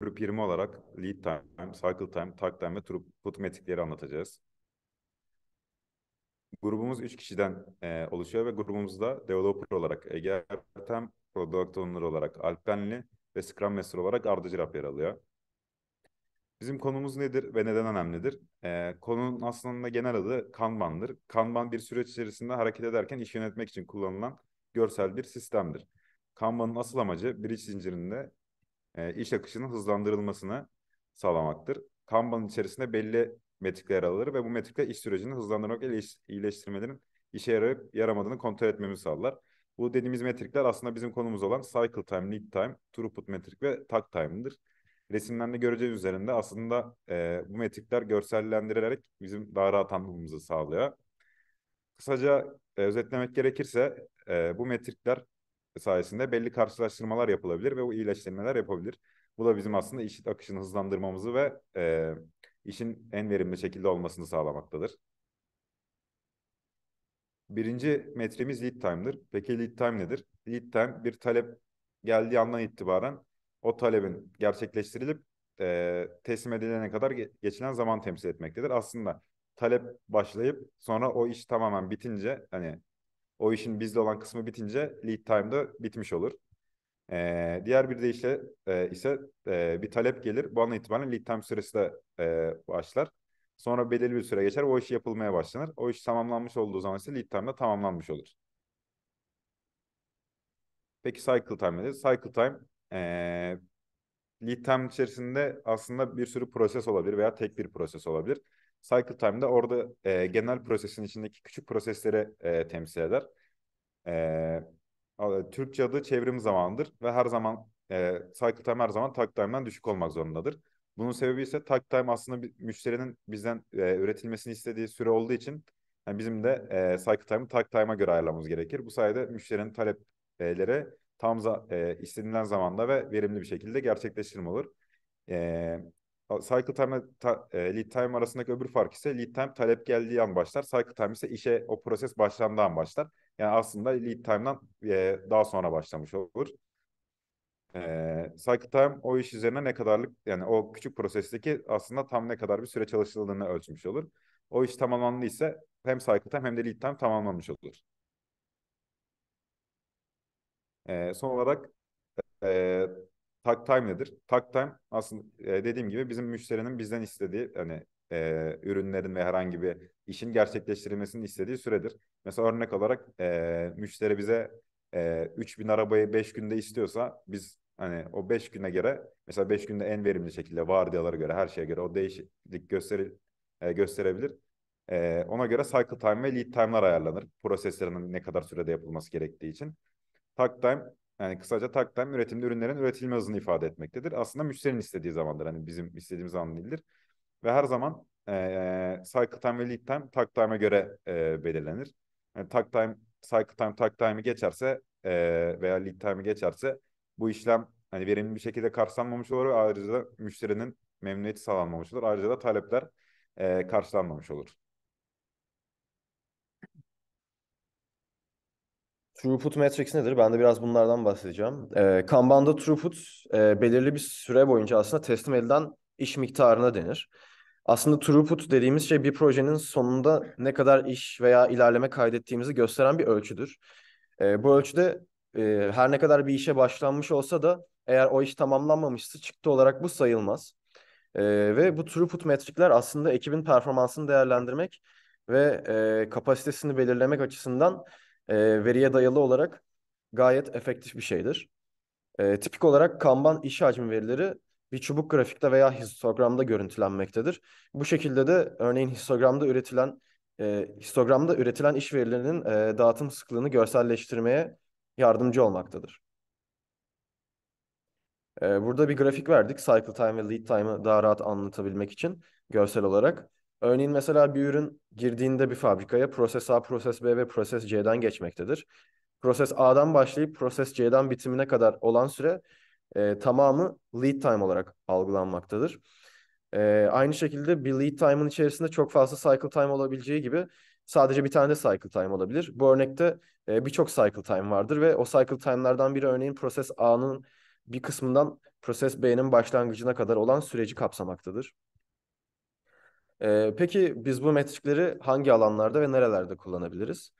grup 20 olarak lead time, cycle time, tag time ve throughput metrikleri anlatacağız. Grubumuz 3 kişiden e, oluşuyor ve grubumuzda developer olarak Ege Ertem, product owner olarak Alpenli ve Scrum Master olarak Arda Cirap yer alıyor. Bizim konumuz nedir ve neden önemlidir? Ee, konunun aslında genel adı Kanban'dır. Kanban bir süreç içerisinde hareket ederken iş yönetmek için kullanılan görsel bir sistemdir. Kanban'ın asıl amacı bir iş zincirinde e, iş akışının hızlandırılmasını sağlamaktır. Kanban içerisinde belli metrikler alır ve bu metrikler iş sürecini hızlandırmak ile iyileştirmelerin işe yarayıp yaramadığını kontrol etmemizi sağlar. Bu dediğimiz metrikler aslında bizim konumuz olan cycle time, lead time, throughput metrik ve tag time'dır. Resimden de göreceğiniz üzerinde aslında e, bu metrikler görsellendirilerek bizim daha rahat anlamamızı sağlıyor. Kısaca e, özetlemek gerekirse e, bu metrikler sayesinde belli karşılaştırmalar yapılabilir ve bu iyileştirmeler yapabilir. Bu da bizim aslında iş akışını hızlandırmamızı ve e, işin en verimli şekilde olmasını sağlamaktadır. Birinci metremiz lead time'dır. Peki lead time nedir? Lead time bir talep geldiği andan itibaren o talebin gerçekleştirilip e, teslim edilene kadar geçilen zaman temsil etmektedir. Aslında talep başlayıp sonra o iş tamamen bitince hani o işin bizde olan kısmı bitince lead time da bitmiş olur. Ee, diğer bir de işte, e, ise e, bir talep gelir. Bu an itibaren lead time süresi de e, başlar. Sonra belirli bir süre geçer. O iş yapılmaya başlanır. O iş tamamlanmış olduğu zaman ise lead time da tamamlanmış olur. Peki cycle time nedir? Cycle time e, lead time içerisinde aslında bir sürü proses olabilir veya tek bir proses olabilir. Cycle Time'da orada e, genel prosesin içindeki küçük prosesleri e, temsil eder. E, Türkçe adı çevrim zamanıdır ve her zaman e, cycle time her zaman tak time'dan düşük olmak zorundadır. Bunun sebebi ise tak time aslında bir, müşterinin bizden e, üretilmesini istediği süre olduğu için yani bizim de e, cycle time'ı tak time'a göre ayarlamamız gerekir. Bu sayede müşterinin talepleri tam za, e, istenilen zamanda ve verimli bir şekilde gerçekleştirme olur. E, Cycle time ta, e, lead time arasındaki öbür fark ise lead time talep geldiği an başlar. Cycle time ise işe o proses başlandığı an başlar. Yani aslında lead time'dan e, daha sonra başlamış olur. E, cycle time o iş üzerine ne kadarlık yani o küçük prosesteki aslında tam ne kadar bir süre çalışıldığını ölçmüş olur. O iş tamamlandıysa hem cycle time hem de lead time tamamlanmış olur. E, son olarak e, Tag time nedir? Tag time aslında e, dediğim gibi bizim müşterinin bizden istediği hani e, ürünlerin ve herhangi bir işin gerçekleştirilmesini istediği süredir. Mesela örnek olarak e, müşteri bize e, 3000 arabayı 5 günde istiyorsa biz hani o 5 güne göre mesela 5 günde en verimli şekilde vardiyalara göre her şeye göre o değişiklik gösteri, e, gösterebilir. E, ona göre cycle time ve lead time'lar ayarlanır. Proseslerinin ne kadar sürede yapılması gerektiği için. Tag time yani kısaca tak time üretimde ürünlerin üretilme hızını ifade etmektedir. Aslında müşterinin istediği zamandır. Hani bizim istediğimiz zaman değildir. Ve her zaman e, cycle time ve lead time tak time'a göre e, belirlenir. Yani tak time, cycle time tak time'ı geçerse e, veya lead time'ı geçerse bu işlem hani verimli bir şekilde karşılanmamış olur ve ayrıca da müşterinin memnuniyeti sağlanmamış olur. Ayrıca da talepler e, karşılanmamış olur. Throughput Matrix nedir? Ben de biraz bunlardan bahsedeceğim. E, Kanban'da throughput e, belirli bir süre boyunca aslında teslim edilen iş miktarına denir. Aslında throughput dediğimiz şey bir projenin sonunda ne kadar iş veya ilerleme kaydettiğimizi gösteren bir ölçüdür. E, bu ölçüde e, her ne kadar bir işe başlanmış olsa da eğer o iş tamamlanmamışsa çıktı olarak bu sayılmaz. E, ve bu throughput metrikler aslında ekibin performansını değerlendirmek ve e, kapasitesini belirlemek açısından e, veriye dayalı olarak gayet efektif bir şeydir. E, tipik olarak Kanban iş hacmi verileri bir çubuk grafikte veya histogramda görüntülenmektedir. Bu şekilde de örneğin histogramda üretilen e, histogramda üretilen iş verilerinin e, dağıtım sıklığını görselleştirmeye yardımcı olmaktadır. E, burada bir grafik verdik cycle time ve lead time'ı daha rahat anlatabilmek için görsel olarak. Örneğin mesela bir ürün girdiğinde bir fabrikaya proses A, proses B ve proses C'den geçmektedir. Proses A'dan başlayıp proses C'den bitimine kadar olan süre e, tamamı lead time olarak algılanmaktadır. E, aynı şekilde bir lead time'ın içerisinde çok fazla cycle time olabileceği gibi sadece bir tane de cycle time olabilir. Bu örnekte e, birçok cycle time vardır ve o cycle time'lardan biri örneğin proses A'nın bir kısmından proses B'nin başlangıcına kadar olan süreci kapsamaktadır peki biz bu metrikleri hangi alanlarda ve nerelerde kullanabiliriz?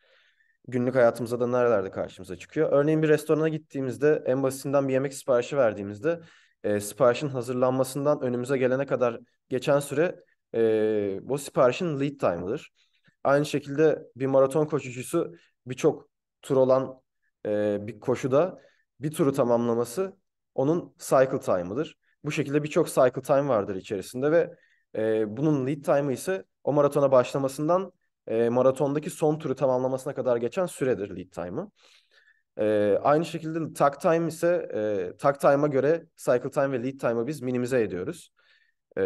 Günlük hayatımızda da nerelerde karşımıza çıkıyor? Örneğin bir restorana gittiğimizde en basitinden bir yemek siparişi verdiğimizde e, siparişin hazırlanmasından önümüze gelene kadar geçen süre e, bu siparişin lead time'ıdır. Aynı şekilde bir maraton koşucusu birçok tur olan e, bir koşuda bir turu tamamlaması onun cycle time'ıdır. Bu şekilde birçok cycle time vardır içerisinde ve e, bunun lead time'ı ise o maratona başlamasından e, maratondaki son turu tamamlamasına kadar geçen süredir lead time'ı. E, aynı şekilde tak time ise e, tag time'a göre cycle time ve lead time'ı biz minimize ediyoruz. E,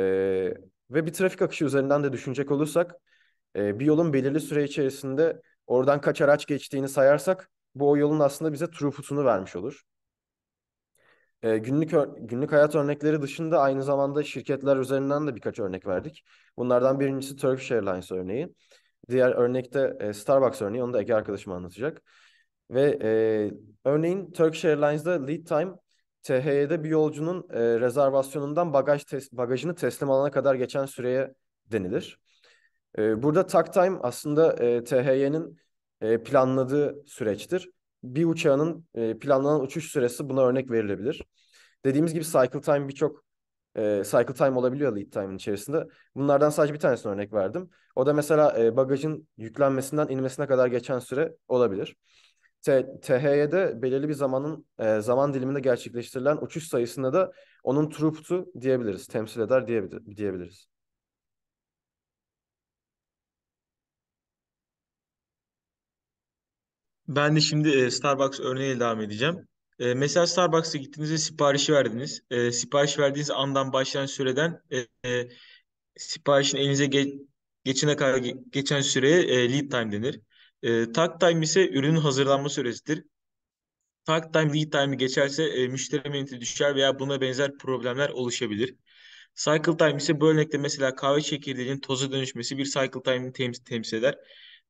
ve bir trafik akışı üzerinden de düşünecek olursak e, bir yolun belirli süre içerisinde oradan kaç araç geçtiğini sayarsak bu o yolun aslında bize throughput'unu vermiş olur. E, günlük günlük hayat örnekleri dışında aynı zamanda şirketler üzerinden de birkaç örnek verdik. Bunlardan birincisi Turkish Airlines örneği. Diğer örnekte e, Starbucks örneği. Onu da Ege arkadaşım anlatacak. Ve e, örneğin Turkish Airlines'da lead time THY'de bir yolcunun e, rezervasyonundan bagaj tes bagajını teslim alana kadar geçen süreye denilir. E, burada tag time aslında e, THY'nin e, planladığı süreçtir bir uçağının e, planlanan uçuş süresi buna örnek verilebilir. Dediğimiz gibi cycle time birçok e, cycle time olabiliyor lead time'ın içerisinde. Bunlardan sadece bir tanesini örnek verdim. O da mesela e, bagajın yüklenmesinden inmesine kadar geçen süre olabilir. T- THY'de belirli bir zamanın e, zaman diliminde gerçekleştirilen uçuş sayısında da onun throughput'u diyebiliriz, temsil eder diyebiliriz. Ben de şimdi e, Starbucks örneğiyle devam edeceğim. E, mesela Starbucks'a gittiğinizde siparişi verdiniz. E, sipariş verdiğiniz andan başlayan süreden siparişin elinize geçene kadar geçen süreye lead time denir. E, tag time ise ürünün hazırlanma süresidir. Tag time lead time'i geçerse e, müşteri memnuniyeti düşer veya buna benzer problemler oluşabilir. Cycle time ise bu örnekte mesela kahve çekirdeğinin toza dönüşmesi bir cycle time'ı temsil eder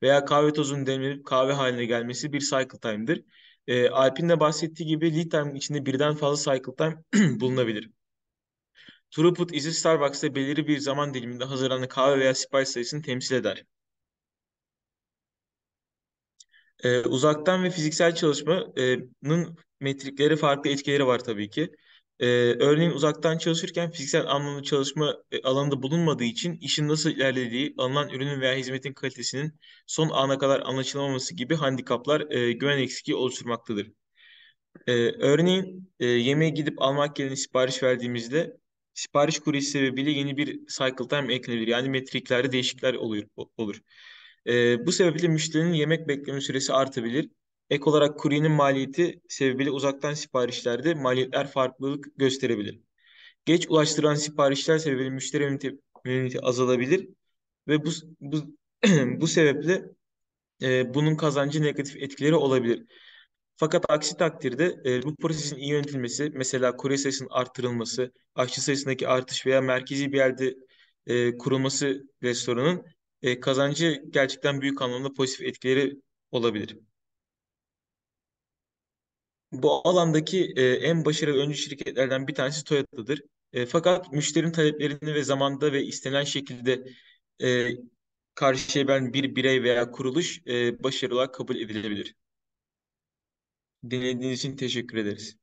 veya kahve tozunun demlenip kahve haline gelmesi bir cycle time'dir. E, ee, Alp'in de bahsettiği gibi lead time içinde birden fazla cycle time bulunabilir. Throughput izi Starbucks'ta belirli bir zaman diliminde hazırlanan kahve veya sipariş sayısını temsil eder. Ee, uzaktan ve fiziksel çalışmanın metrikleri farklı etkileri var tabii ki. Ee, örneğin uzaktan çalışırken fiziksel anlamda çalışma e, alanında bulunmadığı için işin nasıl ilerlediği, alınan ürünün veya hizmetin kalitesinin son ana kadar anlaşılamaması gibi handikaplar e, güven eksikliği oluşturmaktadır. Ee, örneğin e, yemeğe gidip almak yerine sipariş verdiğimizde sipariş kuryesi sebebiyle yeni bir cycle time eklenebilir. Yani metriklerde değişiklikler oluyor olur. E, bu sebeple müşterinin yemek bekleme süresi artabilir Ek olarak kuryenin maliyeti sebebiyle uzaktan siparişlerde maliyetler farklılık gösterebilir. Geç ulaştıran siparişler sebebiyle müşteri memnuniyeti, azalabilir ve bu, bu, bu sebeple e, bunun kazancı negatif etkileri olabilir. Fakat aksi takdirde e, bu prosesin iyi yönetilmesi, mesela kurye sayısının artırılması, aşçı sayısındaki artış veya merkezi bir yerde e, kurulması restoranın e, kazancı gerçekten büyük anlamda pozitif etkileri olabilir. Bu alandaki e, en başarılı öncü şirketlerden bir tanesi Toyota'dır. E, fakat müşterinin taleplerini ve zamanda ve istenen şekilde e, karşıya ben bir birey veya kuruluş e, başarılı kabul edilebilir. Dinlediğiniz için teşekkür ederiz.